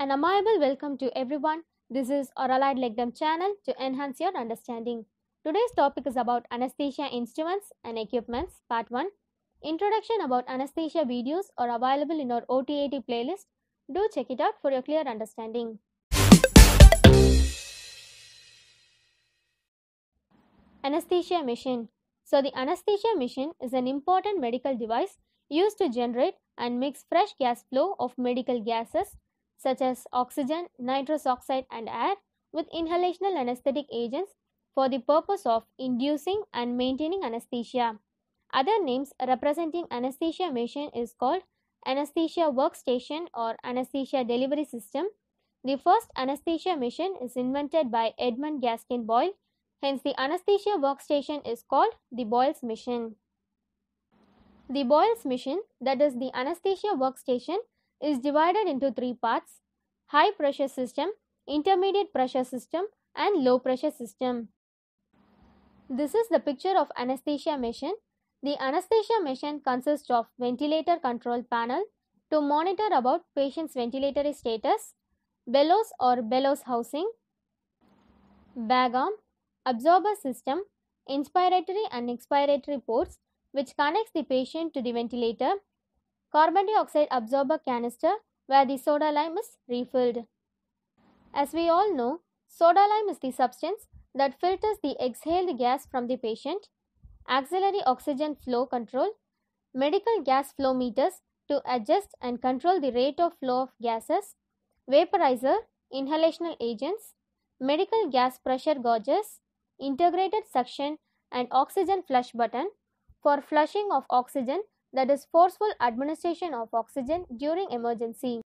An amiable welcome to everyone. This is Oralide Legdam channel to enhance your understanding. Today's topic is about anesthesia instruments and equipments, part 1. Introduction about anesthesia videos are available in our OTAT playlist. Do check it out for your clear understanding. Anesthesia machine. So, the anesthesia machine is an important medical device used to generate and mix fresh gas flow of medical gases such as oxygen, nitrous oxide, and air with inhalational anesthetic agents for the purpose of inducing and maintaining anesthesia. Other names representing anesthesia machine is called anesthesia workstation or anesthesia delivery system. The first anesthesia machine is invented by Edmund Gaskin Boyle, hence the anesthesia workstation is called the Boyle's machine. The Boyle's machine, that is the anesthesia workstation, is divided into three parts high pressure system, intermediate pressure system, and low pressure system. This is the picture of anesthesia machine. The anesthesia machine consists of ventilator control panel to monitor about patient's ventilatory status, bellows or bellows housing, bag arm, absorber system, inspiratory and expiratory ports which connects the patient to the ventilator carbon dioxide absorber canister where the soda lime is refilled. As we all know, soda lime is the substance that filters the exhaled gas from the patient, auxiliary oxygen flow control, medical gas flow meters to adjust and control the rate of flow of gases, vaporizer, inhalational agents, medical gas pressure gauges, integrated suction and oxygen flush button for flushing of oxygen that is forceful administration of oxygen during emergency.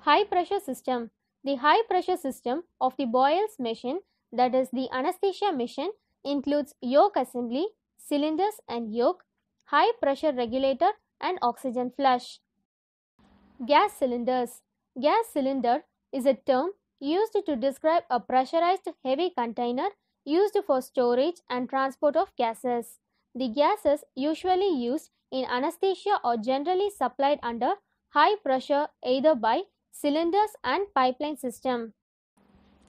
High pressure system. The high pressure system of the Boyle's machine that is the anesthesia machine includes yoke assembly, cylinders and yoke, high pressure regulator and oxygen flush. Gas cylinders. Gas cylinder is a term used to describe a pressurized heavy container used for storage and transport of gases. The gases usually used in anesthesia are generally supplied under high pressure either by cylinders and pipeline system.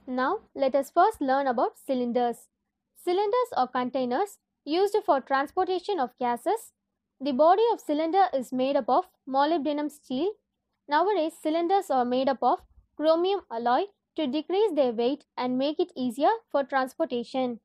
Now let us first learn about cylinders. Cylinders are containers used for transportation of gases. The body of cylinder is made up of molybdenum steel. Nowadays cylinders are made up of chromium alloy to decrease their weight and make it easier for transportation.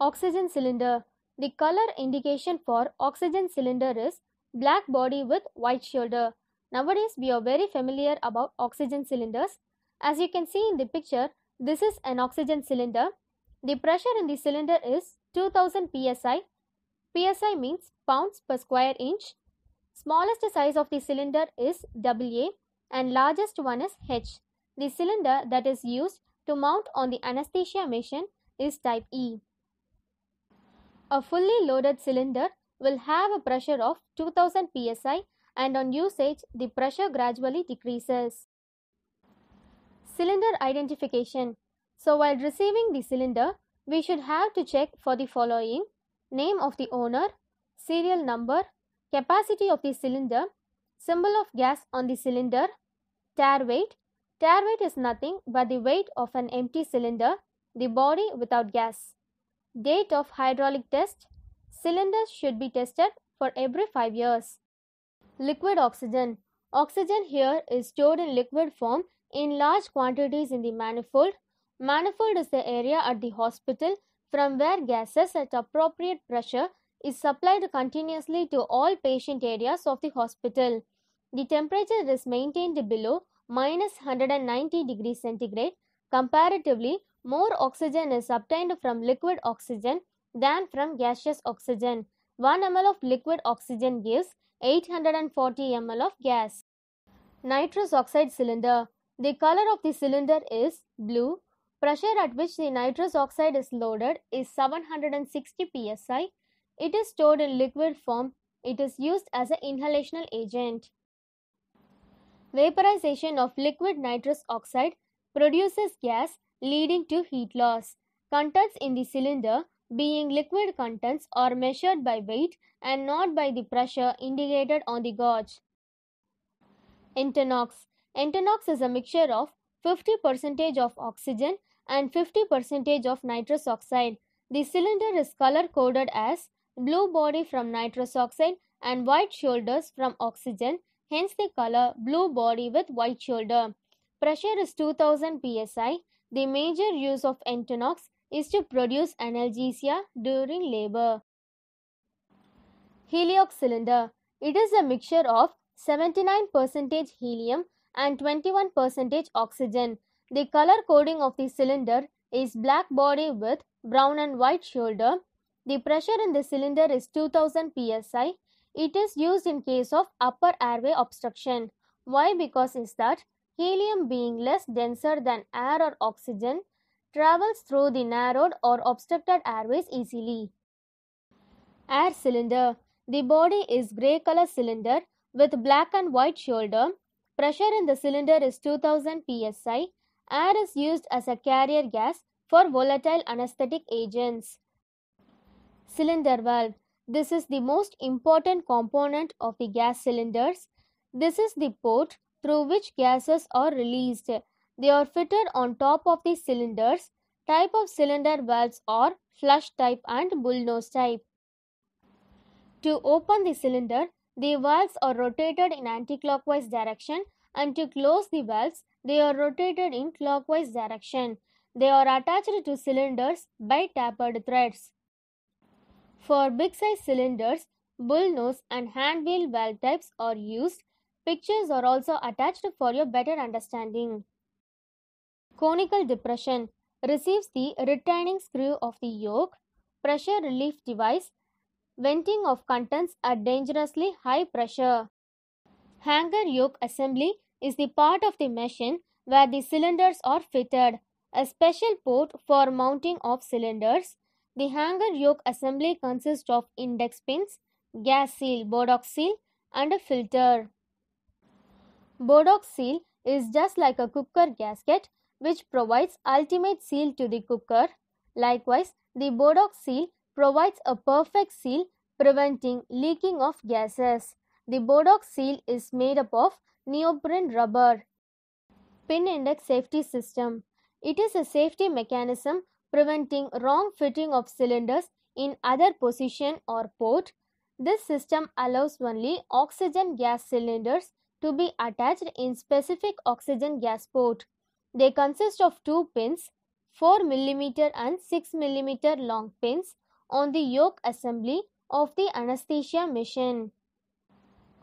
Oxygen cylinder the color indication for oxygen cylinder is black body with white shoulder. Nowadays, we are very familiar about oxygen cylinders. As you can see in the picture, this is an oxygen cylinder. The pressure in the cylinder is 2000 psi. psi means pounds per square inch. Smallest size of the cylinder is WA, and largest one is H. The cylinder that is used to mount on the anesthesia machine is type E. A fully loaded cylinder will have a pressure of 2000 psi and on usage the pressure gradually decreases. Cylinder identification. So while receiving the cylinder, we should have to check for the following name of the owner, serial number, capacity of the cylinder, symbol of gas on the cylinder, tar weight. Tar weight is nothing but the weight of an empty cylinder, the body without gas. Date of hydraulic test. Cylinders should be tested for every 5 years. Liquid oxygen. Oxygen here is stored in liquid form in large quantities in the manifold. Manifold is the area at the hospital from where gases at appropriate pressure is supplied continuously to all patient areas of the hospital. The temperature is maintained below minus 190 degrees centigrade comparatively more oxygen is obtained from liquid oxygen than from gaseous oxygen. 1 ml of liquid oxygen gives 840 ml of gas. Nitrous oxide cylinder. The color of the cylinder is blue. Pressure at which the nitrous oxide is loaded is 760 psi. It is stored in liquid form. It is used as an inhalational agent. Vaporization of liquid nitrous oxide produces gas leading to heat loss. Contents in the cylinder being liquid contents are measured by weight and not by the pressure indicated on the gauge. Entonox Entonox is a mixture of 50% of oxygen and 50% of nitrous oxide. The cylinder is color coded as blue body from nitrous oxide and white shoulders from oxygen, hence the color blue body with white shoulder. Pressure is 2000 psi the major use of Entonox is to produce analgesia during labor. Heliox cylinder. It is a mixture of 79% helium and 21% oxygen. The color coding of the cylinder is black body with brown and white shoulder. The pressure in the cylinder is 2000 psi. It is used in case of upper airway obstruction. Why? Because is that Helium being less denser than air or oxygen travels through the narrowed or obstructed airways easily. Air cylinder The body is grey color cylinder with black and white shoulder. Pressure in the cylinder is 2000 psi. Air is used as a carrier gas for volatile anesthetic agents. Cylinder valve This is the most important component of the gas cylinders. This is the port through which gases are released. They are fitted on top of the cylinders. Type of cylinder valves are flush type and bullnose type. To open the cylinder, the valves are rotated in anticlockwise direction and to close the valves, they are rotated in clockwise direction. They are attached to cylinders by tapered threads. For big size cylinders, bullnose and handwheel valve types are used Pictures are also attached for your better understanding. Conical depression receives the retaining screw of the yoke, pressure relief device, venting of contents at dangerously high pressure. Hanger yoke assembly is the part of the machine where the cylinders are fitted. A special port for mounting of cylinders. The hanger yoke assembly consists of index pins, gas seal, burdock seal, and a filter. Bodok seal is just like a cooker gasket which provides ultimate seal to the cooker. Likewise, the Bodok seal provides a perfect seal preventing leaking of gases. The Bodok seal is made up of neoprene rubber. Pin index safety system. It is a safety mechanism preventing wrong fitting of cylinders in other position or port. This system allows only oxygen gas cylinders to be attached in specific oxygen gas port. They consist of two pins, 4 mm and 6 mm long pins on the yoke assembly of the anesthesia machine.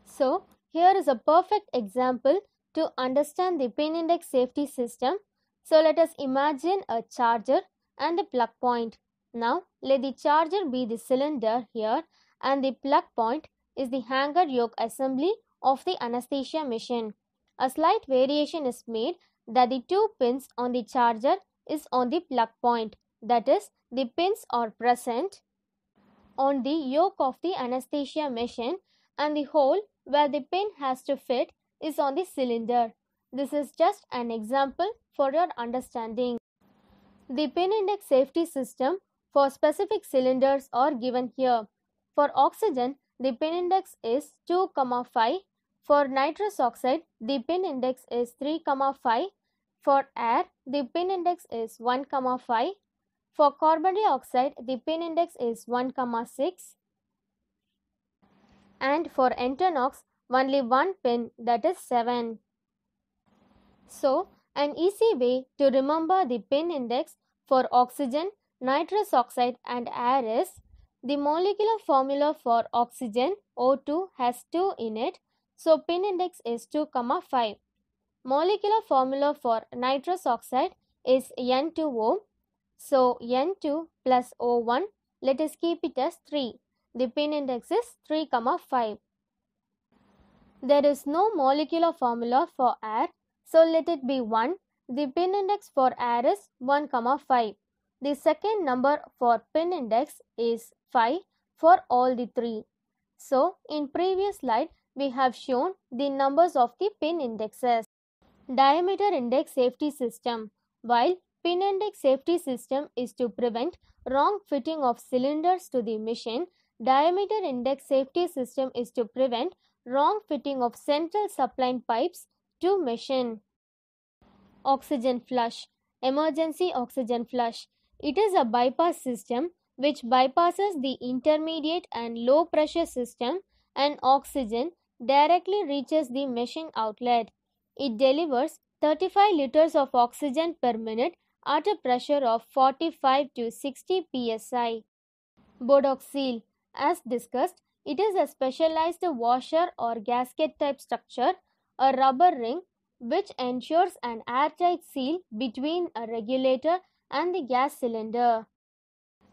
So, here is a perfect example to understand the pin index safety system. So, let us imagine a charger and a plug point. Now, let the charger be the cylinder here and the plug point is the hanger yoke assembly of the anesthesia machine. A slight variation is made that the two pins on the charger is on the plug point. That is, the pins are present on the yoke of the anesthesia machine and the hole where the pin has to fit is on the cylinder. This is just an example for your understanding. The pin index safety system for specific cylinders are given here. For oxygen, the pin index is 2,5 for nitrous oxide, the pin index is 3,5. For air, the pin index is 1,5. For carbon dioxide, the pin index is 1,6. And for entonox, only one pin that is 7. So, an easy way to remember the pin index for oxygen, nitrous oxide and air is the molecular formula for oxygen O2 has 2 in it so pin index is 2 comma 5. Molecular formula for nitrous oxide is N2O. So N2 plus O1, let us keep it as 3. The pin index is 3 comma 5. There is no molecular formula for air, so let it be 1. The pin index for air is 1 comma 5. The second number for pin index is 5 for all the three. So in previous slide we have shown the numbers of the pin indexes. Diameter index safety system. While pin index safety system is to prevent wrong fitting of cylinders to the machine, diameter index safety system is to prevent wrong fitting of central supply pipes to machine. Oxygen flush. Emergency oxygen flush. It is a bypass system which bypasses the intermediate and low pressure system and oxygen directly reaches the meshing outlet. It delivers 35 liters of oxygen per minute at a pressure of 45 to 60 psi. Bodoxil, as discussed, it is a specialized washer or gasket type structure, a rubber ring which ensures an airtight seal between a regulator and the gas cylinder.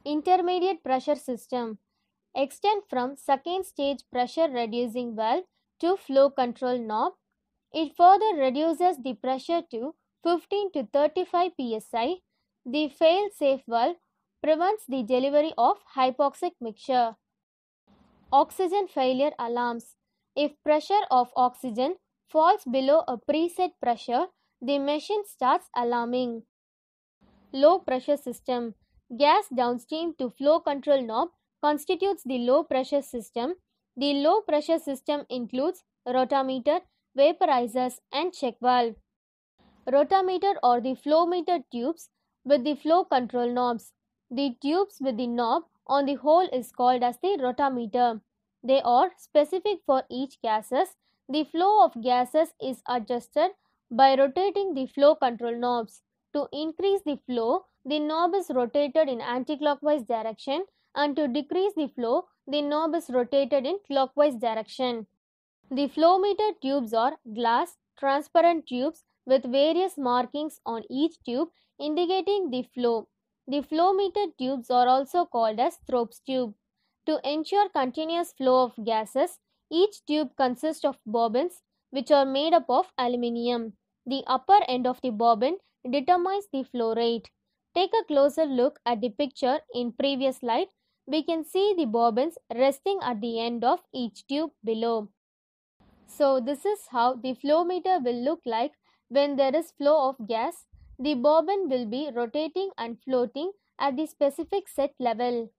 Intermediate pressure system extend from second stage pressure reducing valve to flow control knob. It further reduces the pressure to 15 to 35 psi. The fail-safe valve prevents the delivery of hypoxic mixture. Oxygen failure alarms. If pressure of oxygen falls below a preset pressure, the machine starts alarming. Low pressure system. Gas downstream to flow control knob constitutes the low pressure system the low pressure system includes rotameter, vaporizers and check valve. Rotameter or the flow meter tubes with the flow control knobs. The tubes with the knob on the hole is called as the rotameter. They are specific for each gases. The flow of gases is adjusted by rotating the flow control knobs. To increase the flow, the knob is rotated in anticlockwise direction and to decrease the flow, the knob is rotated in clockwise direction. The flow meter tubes are glass transparent tubes with various markings on each tube indicating the flow. The flow meter tubes are also called as Thrope's tube. To ensure continuous flow of gases, each tube consists of bobbins which are made up of aluminium. The upper end of the bobbin determines the flow rate. Take a closer look at the picture in previous slide we can see the bobbins resting at the end of each tube below. So this is how the flow meter will look like when there is flow of gas. The bobbin will be rotating and floating at the specific set level.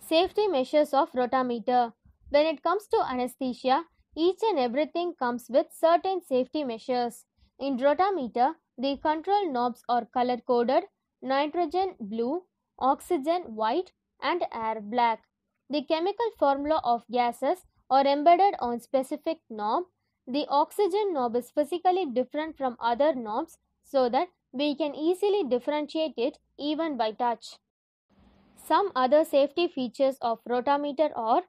Safety measures of rotameter. When it comes to anesthesia, each and everything comes with certain safety measures. In rotameter, the control knobs are color coded, nitrogen blue, oxygen white and air black. The chemical formula of gases are embedded on specific knob. The oxygen knob is physically different from other knobs so that we can easily differentiate it even by touch. Some other safety features of rotameter are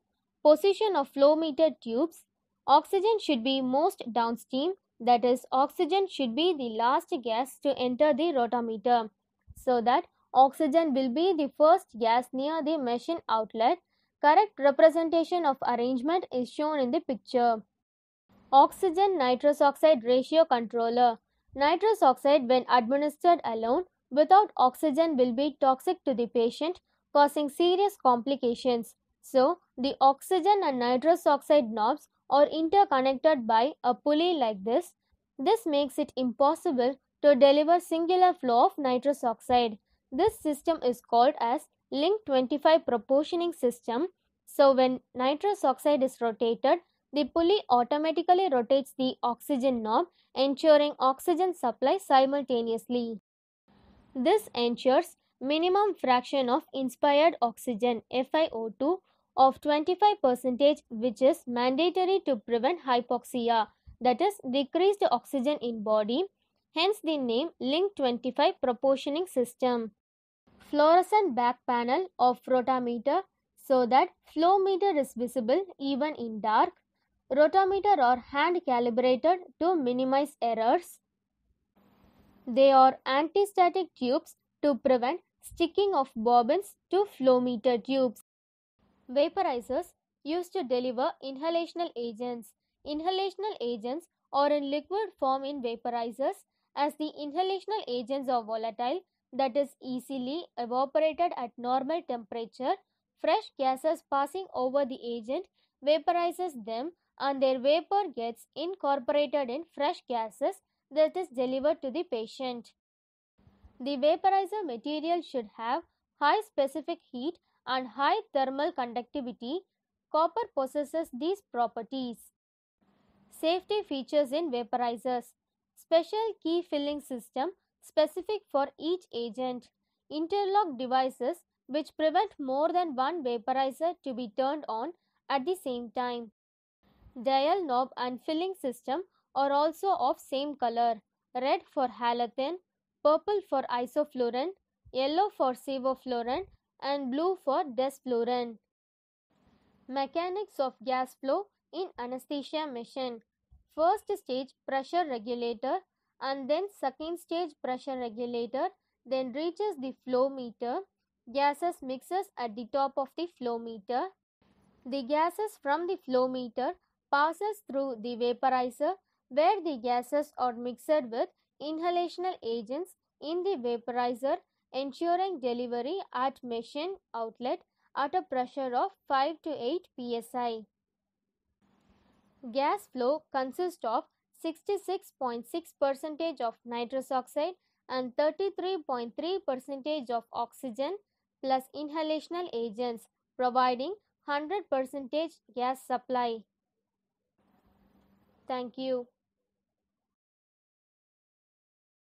position of flow meter tubes. Oxygen should be most downstream, that is, oxygen should be the last gas to enter the rotameter so that Oxygen will be the first gas near the machine outlet. Correct representation of arrangement is shown in the picture. Oxygen nitrous oxide ratio controller. Nitrous oxide when administered alone without oxygen will be toxic to the patient causing serious complications. So, the oxygen and nitrous oxide knobs are interconnected by a pulley like this. This makes it impossible to deliver singular flow of nitrous oxide. This system is called as link 25 proportioning system. So when nitrous oxide is rotated, the pulley automatically rotates the oxygen knob, ensuring oxygen supply simultaneously. This ensures minimum fraction of inspired oxygen FiO2 of 25% which is mandatory to prevent hypoxia that is decreased oxygen in body hence the name Link 25 proportioning system. Fluorescent back panel of rotameter so that flow meter is visible even in dark. Rotameter are hand calibrated to minimize errors. They are anti-static tubes to prevent sticking of bobbins to flow meter tubes. Vaporizers used to deliver inhalational agents. Inhalational agents are in liquid form in vaporizers as the inhalational agents are volatile, that is easily evaporated at normal temperature, fresh gases passing over the agent vaporizes them and their vapor gets incorporated in fresh gases that is delivered to the patient. The vaporizer material should have high specific heat and high thermal conductivity. Copper possesses these properties. Safety features in vaporizers special key filling system specific for each agent, interlock devices which prevent more than one vaporizer to be turned on at the same time. Dial knob and filling system are also of same color, red for halogen, purple for isofluorine, yellow for sevoflurane, and blue for desfluorine. Mechanics of gas flow in anesthesia machine first stage pressure regulator and then second stage pressure regulator then reaches the flow meter. Gases mixes at the top of the flow meter. The gases from the flow meter passes through the vaporizer where the gases are mixed with inhalational agents in the vaporizer ensuring delivery at machine outlet at a pressure of 5 to 8 psi gas flow consists of 66.6 percentage of nitrous oxide and 33.3 percentage of oxygen plus inhalational agents providing 100 percentage gas supply. Thank you.